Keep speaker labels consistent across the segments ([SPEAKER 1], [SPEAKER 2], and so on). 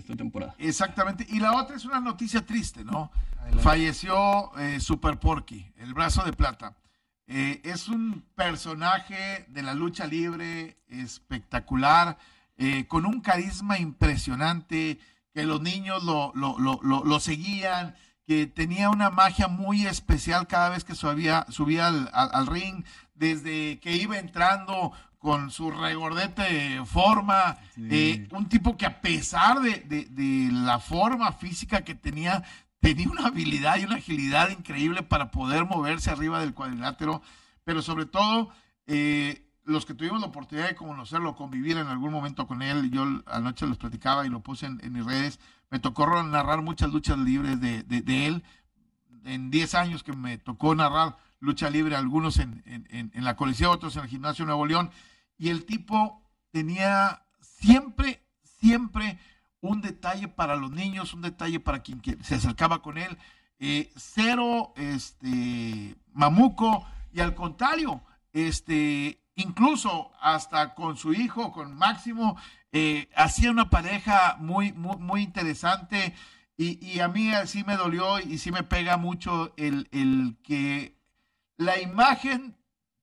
[SPEAKER 1] esta temporada. Exactamente. Y la otra es una noticia triste, ¿no? Falleció eh, Super Porky, el brazo de plata. Eh, es un personaje de la lucha libre espectacular, eh, con un carisma impresionante, que los niños lo, lo, lo, lo seguían, que tenía una magia muy especial cada vez que subía, subía al, ring, desde que iba entrando con su regordete forma, eh, un tipo que a pesar de, la forma física que tenía, tenía una habilidad y una agilidad increíble para poder moverse arriba del cuadrilátero, pero sobre todo eh, los que tuvimos la oportunidad de conocerlo, convivir en algún momento con él, yo anoche los platicaba y lo puse en, mis redes, me tocó narrar muchas luchas libres de, él. En 10 años que me tocó narrar lucha libre, algunos en, la Coliseo, otros en el Gimnasio Nuevo León, y el tipo tenía siempre, siempre un detalle para los niños, un detalle para quien, se acercaba con él, eh, cero este, mamuco, y al contrario, este, incluso hasta con su hijo, con Máximo, eh, hacía una pareja muy, muy, muy interesante. Y, y, a mí así me dolió y sí me pega mucho el, el que la imagen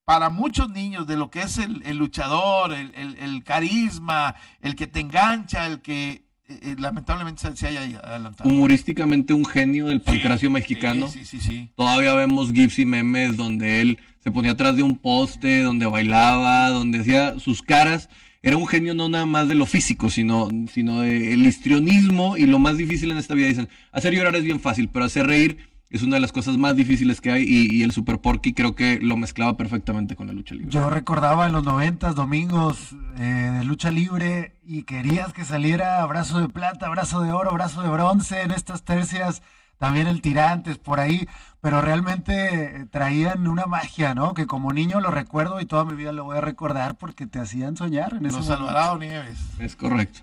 [SPEAKER 1] para muchos niños de lo que es el, luchador, el, el, carisma, el que te engancha, el que eh, eh, lamentablemente se haya adelantado.
[SPEAKER 2] Humorísticamente un genio del pancracio mexicano. Sí, sí, sí, Todavía vemos GIFs y memes donde él se ponía atrás de un poste, donde bailaba, donde hacía sus caras. Era un genio no nada más de lo físico, sino, sino del histrionismo y lo más difícil en esta vida. Dicen, hacer llorar es bien fácil, pero hacer reír es una de las cosas más difíciles que hay y, el Super Porky creo que lo mezclaba perfectamente con la lucha libre. Yo recordaba en los noventas, domingos eh, de lucha libre y querías que saliera brazo de plata, brazo de oro, brazo de bronce en estas tercias también el Tirantes por ahí, pero realmente eh, traían una magia, ¿no? Que como niño lo recuerdo y toda mi vida lo voy a recordar porque te hacían soñar en ese Los Alvarado Nieves. Es correcto.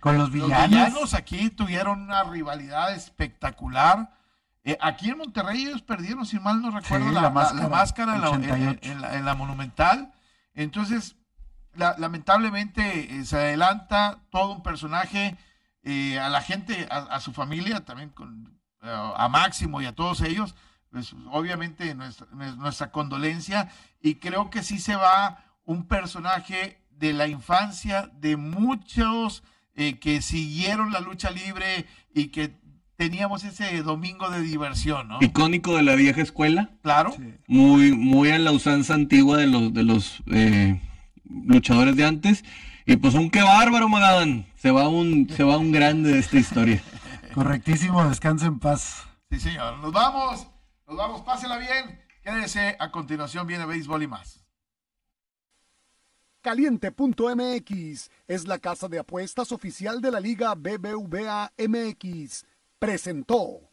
[SPEAKER 2] Con los villanos.
[SPEAKER 1] aquí tuvieron una rivalidad espectacular. Eh, aquí en Monterrey ellos perdieron, si mal no recuerdo, la, máscara, en, la, monumental. Entonces, lamentablemente eh, se adelanta todo un personaje a la gente, a, a su familia, también con, a Máximo y a todos ellos, pues obviamente nuestra, nuestra condolencia y creo que sí se va un personaje de la infancia de muchos eh, que siguieron la lucha libre y que teníamos ese domingo de diversión, ¿no?
[SPEAKER 2] Icónico de la vieja escuela. Claro. Muy, muy a la usanza antigua de los, de los eh, luchadores de antes. Y pues un qué bárbaro, magán Se va un, se va un grande de esta historia. Correctísimo, descanse en paz.
[SPEAKER 1] Sí, señor. Nos vamos, nos vamos, pásela bien. Quédese, a continuación viene béisbol y más. Caliente.mx es la casa de apuestas oficial de la Liga BBVA MX. Presentó.